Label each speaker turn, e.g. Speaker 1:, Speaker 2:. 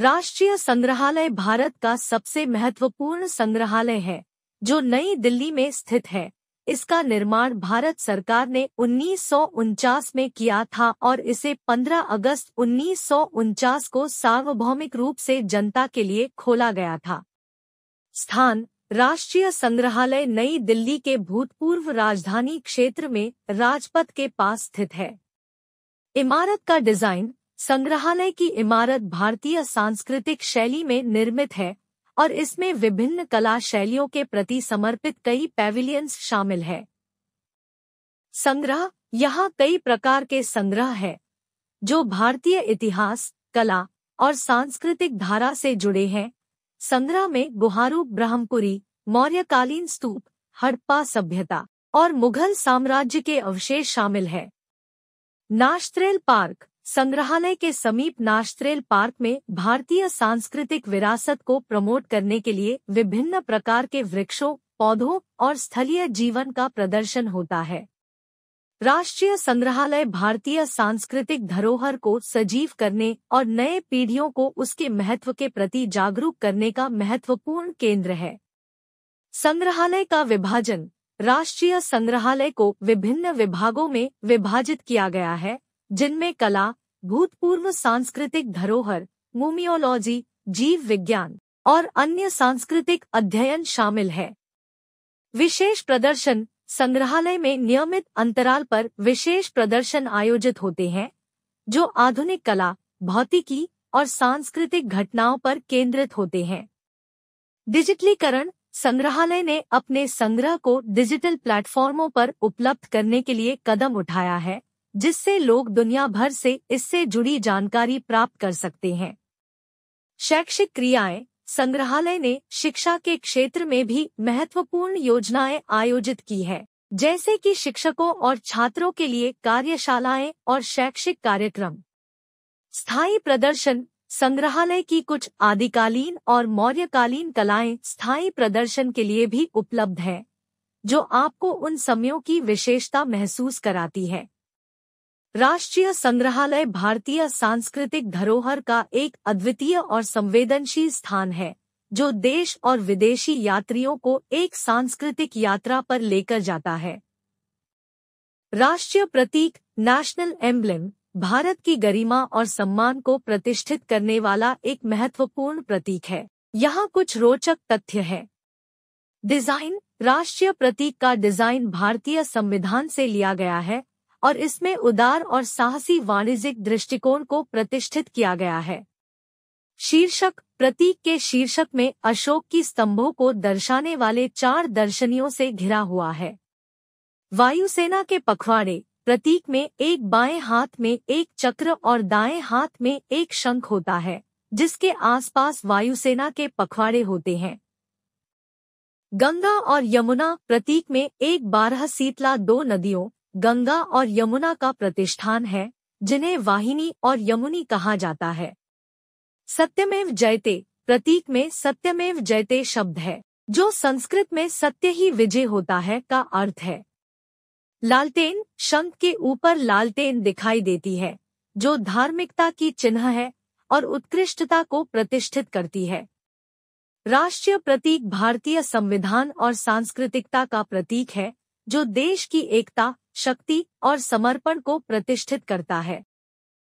Speaker 1: राष्ट्रीय संग्रहालय भारत का सबसे महत्वपूर्ण संग्रहालय है जो नई दिल्ली में स्थित है इसका निर्माण भारत सरकार ने उन्नीस में किया था और इसे 15 अगस्त उन्नीस को सार्वभौमिक रूप से जनता के लिए खोला गया था स्थान राष्ट्रीय संग्रहालय नई दिल्ली के भूतपूर्व राजधानी क्षेत्र में राजपथ के पास स्थित है इमारत का डिजाइन संग्रहालय की इमारत भारतीय सांस्कृतिक शैली में निर्मित है और इसमें विभिन्न कला शैलियों के प्रति समर्पित कई पेविलियंस शामिल है संग्रह यहाँ कई प्रकार के संग्रह है जो भारतीय इतिहास कला और सांस्कृतिक धारा से जुड़े हैं संग्रह में गुहारू ब्रह्मपुरी मौर्यकालीन स्तूप हड़प्पा सभ्यता और मुगल साम्राज्य के अवशेष शामिल है नाश्त्रेल पार्क संग्रहालय के समीप नाश्त्रेल पार्क में भारतीय सांस्कृतिक विरासत को प्रमोट करने के लिए विभिन्न प्रकार के वृक्षों पौधों और स्थलीय जीवन का प्रदर्शन होता है राष्ट्रीय संग्रहालय भारतीय सांस्कृतिक धरोहर को सजीव करने और नए पीढ़ियों को उसके महत्व के प्रति जागरूक करने का महत्वपूर्ण केंद्र है संग्रहालय का विभाजन राष्ट्रीय संग्रहालय को विभिन्न विभागों में विभाजित किया गया है जिनमें कला भूतपूर्व सांस्कृतिक धरोहर मोमियोलॉजी जीव विज्ञान और अन्य सांस्कृतिक अध्ययन शामिल है विशेष प्रदर्शन संग्रहालय में नियमित अंतराल पर विशेष प्रदर्शन आयोजित होते हैं जो आधुनिक कला भौतिकी और सांस्कृतिक घटनाओं पर केंद्रित होते हैं डिजिटलीकरण संग्रहालय ने अपने संग्रह को डिजिटल प्लेटफॉर्मों पर उपलब्ध करने के लिए कदम उठाया है जिससे लोग दुनिया भर से इससे जुड़ी जानकारी प्राप्त कर सकते हैं शैक्षिक क्रियाएं संग्रहालय ने शिक्षा के क्षेत्र में भी महत्वपूर्ण योजनाएं आयोजित की है जैसे कि शिक्षकों और छात्रों के लिए कार्यशालाएं और शैक्षिक कार्यक्रम स्थायी प्रदर्शन संग्रहालय की कुछ आदिकालीन और मौर्यकालीन कलाएं स्थायी प्रदर्शन के लिए भी उपलब्ध है जो आपको उन समयों की विशेषता महसूस कराती है राष्ट्रीय संग्रहालय भारतीय सांस्कृतिक धरोहर का एक अद्वितीय और संवेदनशील स्थान है जो देश और विदेशी यात्रियों को एक सांस्कृतिक यात्रा पर लेकर जाता है राष्ट्रीय प्रतीक नेशनल एम्बलेम भारत की गरिमा और सम्मान को प्रतिष्ठित करने वाला एक महत्वपूर्ण प्रतीक है यहाँ कुछ रोचक तथ्य है डिजाइन राष्ट्रीय प्रतीक का डिजाइन भारतीय संविधान से लिया गया है और इसमें उदार और साहसी वाणिज्यिक दृष्टिकोण को प्रतिष्ठित किया गया है शीर्षक प्रतीक के शीर्षक में अशोक की स्तंभों को दर्शाने वाले चार दर्शनियों से घिरा हुआ है वायुसेना के पखवाड़े प्रतीक में एक बाएं हाथ में एक चक्र और दाएं हाथ में एक शंख होता है जिसके आसपास वायुसेना के पखवाड़े होते हैं गंगा और यमुना प्रतीक में एक बारह सीतला दो नदियों गंगा और यमुना का प्रतिष्ठान है जिन्हें वाहिनी और यमुनी कहा जाता है सत्यमेव जयते प्रतीक में सत्यमेव जयते शब्द है जो संस्कृत में सत्य ही विजय होता है का अर्थ है लालटेन शंख के ऊपर लालटेन दिखाई देती है जो धार्मिकता की चिन्ह है और उत्कृष्टता को प्रतिष्ठित करती है राष्ट्रीय प्रतीक भारतीय संविधान और सांस्कृतिकता का प्रतीक है जो देश की एकता शक्ति और समर्पण को प्रतिष्ठित करता है